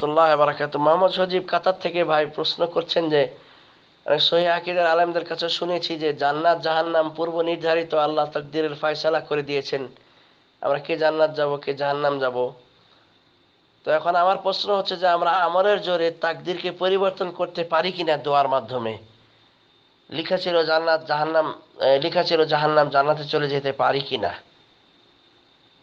রহমতুল্লাহ বারাকাত মোহাম্মদ সজীব কাতার থেকে ভাই প্রশ্ন করছেন যে সহি আকিদার আলমদের কাছে শুনেছি যে জান্নাত জাহান্নাম পূর্ব নির্ধারিত আল্লাহ তকদিরের ফায়সালা করে দিয়েছেন আমরা কে জান্নাত যাব কে জাহান্নাম যাব তো এখন আমার প্রশ্ন হচ্ছে যে আমরা আমলের জোরে তাকদিরকে পরিবর্তন করতে পারি কিনা দোয়ার মাধ্যমে লিখা ছিল জান্নাত জাহান্নাম লিখা ছিল জাহান্নাম জান্নাতে চলে যেতে পারি কিনা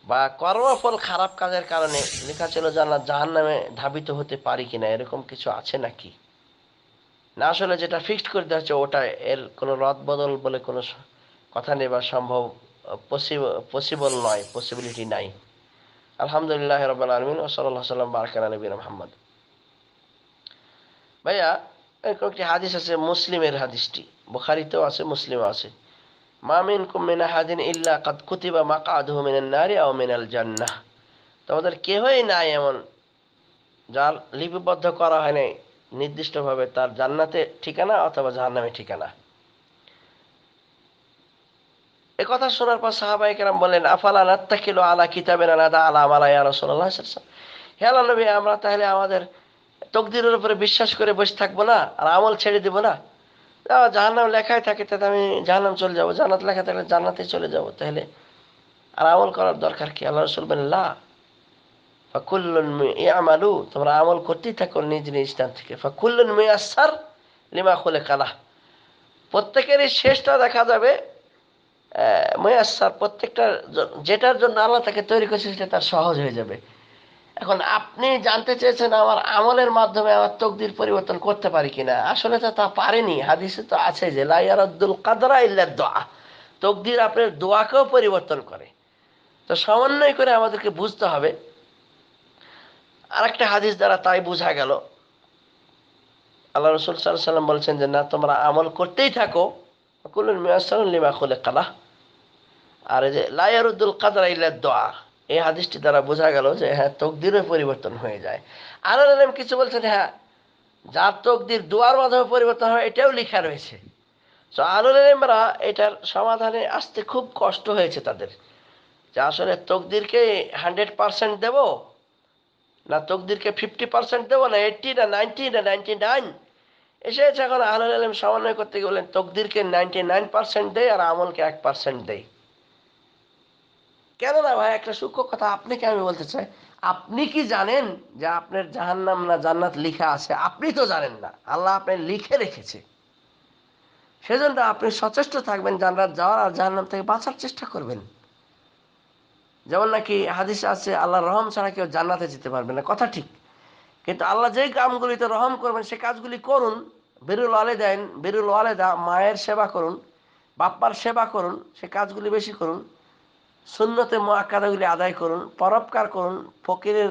বা কর্মফল খারাপ কাজের কারণে লেখা ছিল জানা জাহান নামে ধাবিত হতে পারি কিনা এরকম কিছু আছে নাকি না আসলে যেটা ফিক্সড করে দেওয়া হচ্ছে ওটা এর কোনো রদ বদল বলে কোনো কথা নেই বা সম্ভব পসিবল নয় পসিবিলিটি নাই আলহামদুলিল্লাহ রবাল আলমিন ও সাল সাল্লাম বারকান নবীন মোহাম্মদ ভাইয়া এরকম একটি হাদিস আছে মুসলিমের হাদিসটি বোখারিতেও আছে মুসলিমও আছে তোমাদের কেহই নাই এমন যার লিপিবদ্ধ করা হয় নাই নির্দিষ্টভাবে তার জান্নাতে ঠিকানা অথবা জাহান্নামে ঠিকানা কথা শোনার পর সাহাবাই কেরাম বলেন আফালা নাত্তাকিল আলা কিতাবের আলাদা আলা আমালা ইয়া রাসূলুল্লাহ হে আল্লাহ আমরা তাহলে আমাদের তকদিরের উপরে বিশ্বাস করে বসে থাকবো না আর আমল ছেড়ে দেবো না জাহান্নাম লেখাই থাকে তাতে আমি জাহান্নাম চলে যাবো জান্নাত লেখা থাকলে জান্নাতে চলে যাবো তাহলে আর আমল করার দরকার কি আল্লাহ রসুল বললা এ আমালু তোমরা আমল করতেই থাকো নিজ নিজ স্থান থেকে ফাকুল্লুন মেয়াসার লিমা খুলে কালা প্রত্যেকেরই শেষটা দেখা যাবে মেয়াসার প্রত্যেকটা যেটার জন্য আল্লাহ তাকে তৈরি করেছে সেটা তার সহজ হয়ে যাবে এখন আপনি জানতে চেয়েছেন আমার আমলের মাধ্যমে আমার তকদির পরিবর্তন করতে পারি কিনা আসলে তো তা পারেনি হাদিসে তো আছে যে আব্দুল কাদরা ইল্লা দোয়া তকদির আপনার দোয়াকেও পরিবর্তন করে তো সমন্বয় করে আমাদেরকে বুঝতে হবে আরেকটা হাদিস দ্বারা তাই বোঝা গেল আল্লাহ রসুল সাল্লাম বলছেন যে না তোমরা আমল করতেই থাকো কুলুন লিমা খুলে কালা আর যে লাইয়ারুদ্দুল কাদরা ইল্লা দোয়া এই হাদিসটি দ্বারা বোঝা গেল যে হ্যাঁ তকদিরও পরিবর্তন হয়ে যায় আর আলম কিছু বলছেন হ্যাঁ যার তকদির দোয়ার মাধ্যমে পরিবর্তন হয় এটাও লেখা রয়েছে তো আলুল আলমরা এটার সমাধানে আসতে খুব কষ্ট হয়েছে তাদের যে আসলে তকদিরকে হান্ড্রেড পারসেন্ট দেবো না তকদিরকে ফিফটি পার্সেন্ট দেবো না এইটি না নাইনটি না নাইনটি নাইন এসে এখন আহলুল আলম সমন্বয় করতে গেলেন তকদিরকে নাইনটি নাইন পার্সেন্ট দেয় আর আমলকে এক পার্সেন্ট দেয় কেন না ভাই একটা সূক্ষ্ম কথা আপনাকে আমি বলতে চাই আপনি কি জানেন যে আপনার জাহান্নাম না জান্নাত লিখা আছে আপনি তো জানেন না আল্লাহ আপনি লিখে রেখেছে সেজন্য আপনি সচেষ্ট থাকবেন জান্নাত যাওয়ার আর জাহান্নাম থেকে বাঁচার চেষ্টা করবেন যেমন নাকি হাদিস আছে আল্লাহ রহম ছাড়া কেউ জান্নাতে যেতে পারবে না কথা ঠিক কিন্তু আল্লাহ যেই কামগুলিতে রহম করবেন সে কাজগুলি করুন বেরুল দেন বেরুল আলেদা মায়ের সেবা করুন বাপ্পার সেবা করুন সে কাজগুলি বেশি করুন সুন্নতে মহাকাদাগুলি আদায় করুন পরোপকার করুন ফকিরের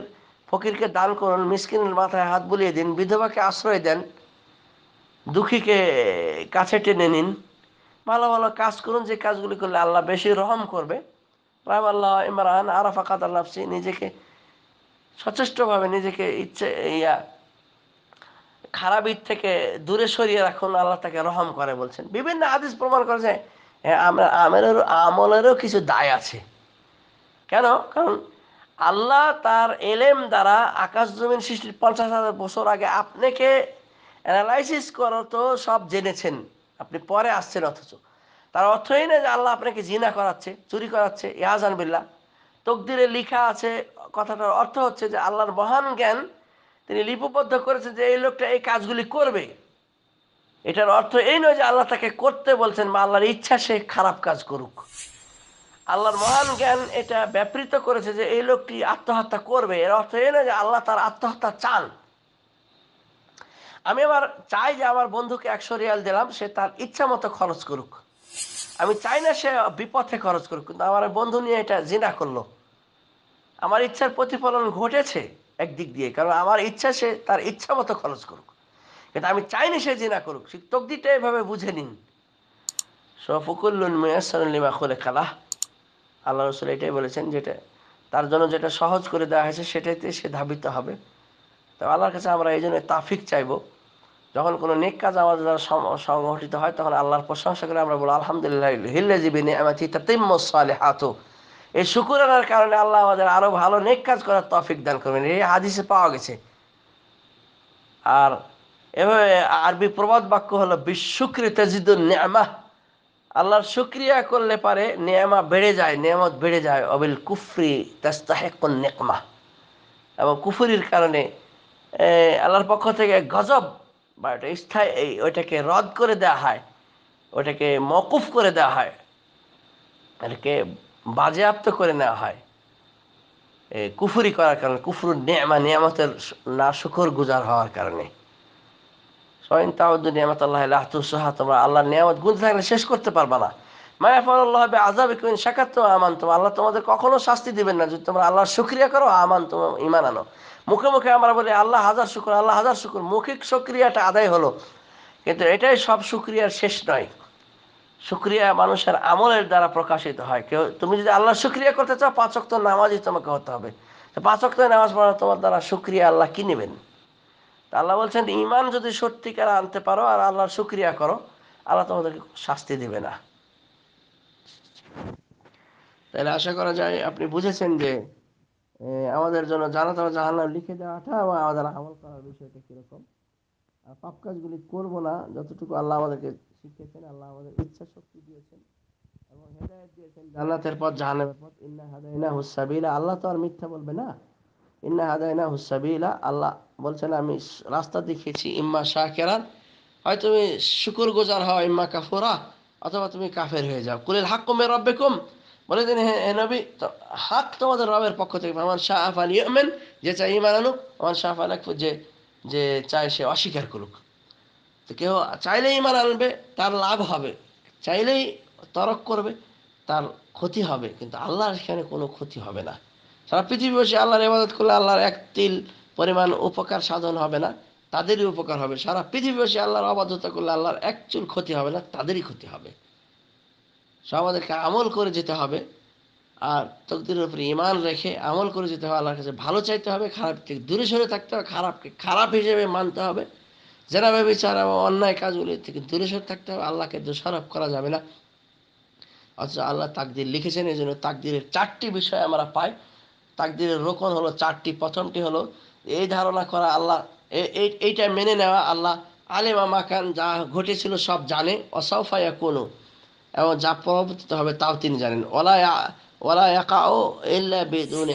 ফকিরকে দান করুন মিসকিনের মাথায় হাত বুলিয়ে দিন বিধবাকে আশ্রয় দেন দুঃখীকে কাছে টেনে নিন ভালো ভালো কাজ করুন যে কাজগুলি করলে আল্লাহ বেশি রহম করবে রাম আল্লাহ ইমরান আরাফাকাত আল্লাফসি নিজেকে সচেষ্টভাবে নিজেকে ইচ্ছে ইয়া খারাপ থেকে দূরে সরিয়ে রাখুন আল্লাহ তাকে রহম করে বলছেন বিভিন্ন আদেশ প্রমাণ করেছে হ্যাঁ, আমরা আমেরও আমলেরও কিছু দায় আছে কেন কারণ আল্লাহ তার এলেম দ্বারা আকাশ জমিন সৃষ্টির পঞ্চাশ হাজার বছর আগে আপনাকে অ্যানালাইসিস করো তো সব জেনেছেন আপনি পরে আসছেন অথচ তার অর্থই না যে আল্লাহ আপনাকে জিনা করাচ্ছে চুরি করাচ্ছে ইয়াজান বিল্লা তকদিরে লিখা আছে কথাটার অর্থ হচ্ছে যে আল্লাহর মহান জ্ঞান তিনি লিপিবদ্ধ করেছেন যে এই লোকটা এই কাজগুলি করবে এটার অর্থ এই নয় যে আল্লাহ তাকে করতে বলছেন বা আল্লাহর ইচ্ছা সে খারাপ কাজ করুক আল্লাহর মহান জ্ঞান এটা ব্যাপৃত করেছে যে এই লোকটি আত্মহত্যা করবে এর অর্থ এই নয় যে আল্লাহ তার আত্মহত্যা চান আমি আবার চাই যে আমার বন্ধুকে একশো রিয়াল দিলাম সে তার ইচ্ছা মতো খরচ করুক আমি চাই না সে বিপথে খরচ করুক কিন্তু আমার বন্ধু নিয়ে এটা জিনা করলো আমার ইচ্ছার প্রতিফলন ঘটেছে একদিক দিয়ে কারণ আমার ইচ্ছা সে তার ইচ্ছা মতো খরচ করুক এটা আমি চাই না সে জিনা করুক শিক্ষক দিতে এভাবে বুঝে নিন সফকুল্লুন মিয়াসিমা করে খেলা আল্লাহ রসুল এটাই বলেছেন যেটা তার জন্য যেটা সহজ করে দেওয়া হয়েছে সেটাইতে সে ধাবিত হবে তো আল্লাহর কাছে আমরা এই জন্য তাফিক চাইব যখন কোনো নেক কাজ আমাদের দ্বারা সংগঠিত হয় তখন আল্লাহর প্রশংসা করে আমরা বলো আলহামদুলিল্লাহ হিল্লাজিবি নেমাতি তাতিম্ম সালে হাতো এই শুকুরানার কারণে আল্লাহ আমাদের আরও ভালো নেক কাজ করার তফিক দান করবেন এই হাদিসে পাওয়া গেছে আর এভাবে আরবি প্রবাদ বাক্য হলো বিশুক্রি তাজিদুল নেমা আল্লাহর শুক্রিয়া করলে পারে নেয়ামা বেড়ে যায় নেয়ামত বেড়ে যায় অবিল কুফরি তাস্তাহেকুন নেকমা এবং কুফুরির কারণে আল্লাহর পক্ষ থেকে গজব বা এটা স্থায়ী ওইটাকে রদ করে দেওয়া হয় ওটাকে মকুফ করে দেওয়া হয় এটাকে বাজেয়াপ্ত করে নেওয়া হয় কুফুরি করার কারণে কুফুর নেয়ামা নিয়ামতের না শুকর গুজার হওয়ার কারণে সয়ন তাউদ্দ নিয়ামত আল্লাহ আহতুসহা তোমরা আল্লাহর নিয়ামত গুণ থাকলে শেষ করতে পারবা না মায়া ফল আল্লাহ হবে আজাবে কিন সাক্ষাৎ তো আমান তোমার আল্লাহ তোমাদের কখনো শাস্তি দিবেন না যদি তোমরা আল্লাহর সুক্রিয়া করো আমান তোমার ইমান আনো মুখে মুখে আমরা বলি আল্লাহ হাজার শুকুর আল্লাহ হাজার শুকুর মৌখিক সুক্রিয়াটা আদায় হলো কিন্তু এটাই সব সুক্রিয়ার শেষ নয় সুক্রিয়া মানুষের আমলের দ্বারা প্রকাশিত হয় কেউ তুমি যদি আল্লাহ সুক্রিয়া করতে চাও পাঁচক্ত নামাজই তোমাকে হতে হবে তো পাঁচক্ত নামাজ পড়া তোমার দ্বারা সুক্রিয়া আল্লাহ কি নেবেন আল্লাহ বলছেন ইমান যদি সত্যিকার আনতে পারো আর আল্লাহর শুক্রিয়া করো আল্লাহ তোমাদেরকে শাস্তি দেবে না তাহলে আশা করা যায় আপনি বুঝেছেন যে আমাদের জন্য জানা তারা জাহান্নাম লিখে দেওয়াটা এবং আমাদের আমল করার বিষয়টা কীরকম আর পাপ কাজগুলি করবো না যতটুকু আল্লাহ আমাদেরকে শিখিয়েছেন আল্লাহ আমাদের ইচ্ছা শক্তি দিয়েছেন এবং হেদায়ত দিয়েছেন জান্নাতের পথ জাহানের পথ ইন্না হাদাইনা হুসাবিলা আল্লাহ তো আর মিথ্যা বলবে না ইন্না হাদাইনা হুসাবিলা আল্লাহ বলছেন আমি রাস্তা দেখেছি ইম্মা কেরান হয় তুমি শুকুর গোজার হও ইম্মা কাফুরা অথবা তুমি কাফের হয়ে যাও কুলিল হাক কমে রব্বে কুম বলে দিন হে নবী হাক তোমাদের রবের পক্ষ থেকে আমার শাহ আফ আলী ইমেন যে চাই ইমান আনুক আমার শাহ আল যে যে চায় সে অস্বীকার করুক তো কেউ চাইলেই ইমান আনবে তার লাভ হবে চাইলেই তরক করবে তার ক্ষতি হবে কিন্তু আল্লাহর সেখানে কোনো ক্ষতি হবে না সারা বসে আল্লাহর ইবাদত করলে আল্লাহর এক তিল পরিমাণ উপকার সাধন হবে না তাদেরই উপকার হবে সারা পৃথিবীবাসী আল্লাহর অবাধ্যতা করলে আল্লাহর একচুল ক্ষতি হবে না তাদেরই ক্ষতি হবে সব আমাদেরকে আমল করে যেতে হবে আর তকদিরের উপরে ইমান রেখে আমল করে যেতে হবে আল্লাহর কাছে ভালো চাইতে হবে খারাপ থেকে দূরে সরে থাকতে হবে খারাপকে খারাপ হিসেবে মানতে হবে যারা বিচার এবং অন্যায় কাজগুলি থেকে দূরে সরে থাকতে হবে আল্লাহকে দোষারোপ করা যাবে না অথচ আল্লাহ তাকদির লিখেছেন এই জন্য তাকদিরের চারটি বিষয় আমরা পাই তাকদিরের রোকন হলো চারটি প্রথমটি হলো এই ধারণা করা আল্লাহ এইটা মেনে নেওয়া আল্লাহ আলেমা মাকান যা ঘটেছিল সব জানে অসাফায়া কোনো এবং যা প্রবর্তিত হবে তাও তিনি জানেন ওলা ওলা ও এল্লা বেদুন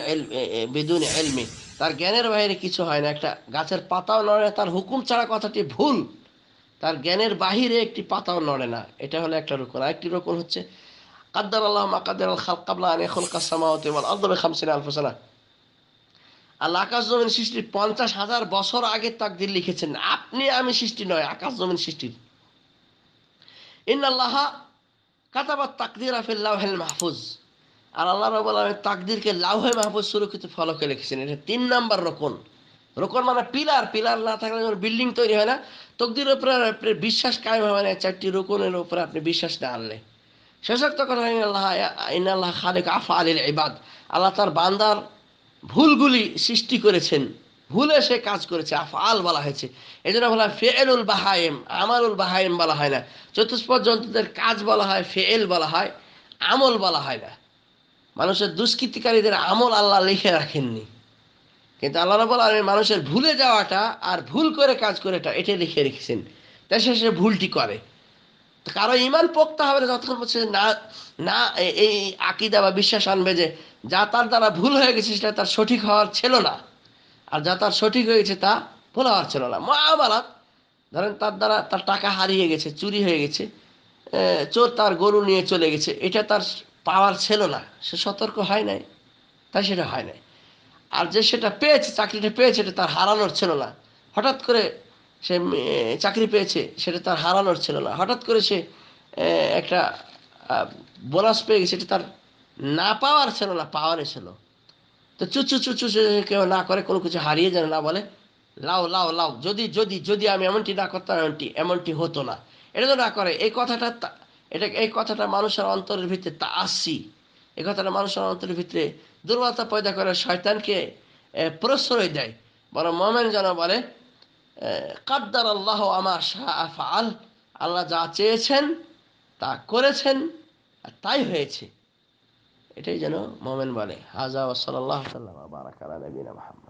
বেদুন এলমে তার জ্ঞানের বাইরে কিছু হয় না একটা গাছের পাতাও নড়ে তার হুকুম ছাড়া কথাটি ভুল তার জ্ঞানের বাহিরে একটি পাতাও নড়ে না এটা হলো একটা রকম আরেকটি রকম হচ্ছে কাদ্দার আল্লাহ মাকাদ আল খালকাবলা আনে খোলকাসামাওয়াত আল্লাহ খামসিনা আলফসানা আল্লাহ আকাশ জমিন সৃষ্টির পঞ্চাশ হাজার বছর আগে তাকদির লিখেছেন আপনি আমি সৃষ্টি নয় আকাশ জমিন সৃষ্টির ইন আল্লাহ কাতাবাত তাকদির আফিল্লাহেল মাহফুজ আর আল্লাহ রব আলমের তাকদিরকে লাউহে মাহফুজ সুরক্ষিত ফলকে লিখেছেন এটা তিন নাম্বার রোকন রোকন মানে পিলার পিলার না থাকলে যখন বিল্ডিং তৈরি হয় না তকদির উপরে আপনার বিশ্বাস কায়েম হবে মানে না চারটি রোকনের উপরে আপনি বিশ্বাস না আনলে শেষোক্ত কথা ইন আল্লাহ ইন আফা আলিল ইবাদ আল্লাহ তার বান্দার ভুলগুলি সৃষ্টি করেছেন ভুলে সে কাজ করেছে আফআল বলা হয়েছে এই জন্য বলা হয় ফেএলুল বাহায়েম আমারুল বাহায়েম বলা হয় না চতুষ্পদ জন্তুদের কাজ বলা হয় ফেএল বলা হয় আমল বলা হয় না মানুষের দুষ্কৃতিকারীদের আমল আল্লাহ লিখে রাখেননি কিন্তু আল্লাহ রবুল আলমী মানুষের ভুলে যাওয়াটা আর ভুল করে কাজ করেটা এটা লিখে রেখেছেন তাই সে ভুলটি করে কারো ইমান পোক্তা হবে না যতক্ষণ বলছে না না এই আকিদা বা বিশ্বাস আনবে যে যা তার দ্বারা ভুল হয়ে গেছে সেটা তার সঠিক হওয়ার ছিল না আর যা তার সঠিক হয়ে গেছে তা ভুল হওয়ার ছিল না মহামারাত ধরেন তার দ্বারা তার টাকা হারিয়ে গেছে চুরি হয়ে গেছে চোর তার গরু নিয়ে চলে গেছে এটা তার পাওয়ার ছিল না সে সতর্ক হয় নাই তাই সেটা হয় নাই আর যে সেটা পেয়েছে চাকরিটা পেয়েছে এটা তার হারানোর ছিল না হঠাৎ করে সে চাকরি পেয়েছে সেটা তার হারানোর ছিল না হঠাৎ করে সে একটা বোনাস পেয়ে গেছে সেটা তার না পাওয়ার ছিল না পাওয়ারে ছিল তো চুচু চুচু কেউ না করে কোনো কিছু হারিয়ে যেন না বলে লাও লাও লাও যদি যদি যদি আমি এমনটি না করতাম এমনটি এমনটি হতো না এটা তো না করে এই কথাটা এটা এই কথাটা মানুষের অন্তরের ভিতরে তা আসি এই কথাটা মানুষের অন্তরের ভিতরে দুর্বলতা পয়দা করে শয়তানকে প্রশ্রয় দেয় বরং মোমেন যেন বলে কাদ্দার আল্লাহ আমার শাহ আল আল্লাহ যা চেয়েছেন তা করেছেন আর তাই হয়েছে এটাই যেন মোমেন বলে হাজা ওসলাল্লাহ সাল্লাম বারাকালা নবীনা মাহমদ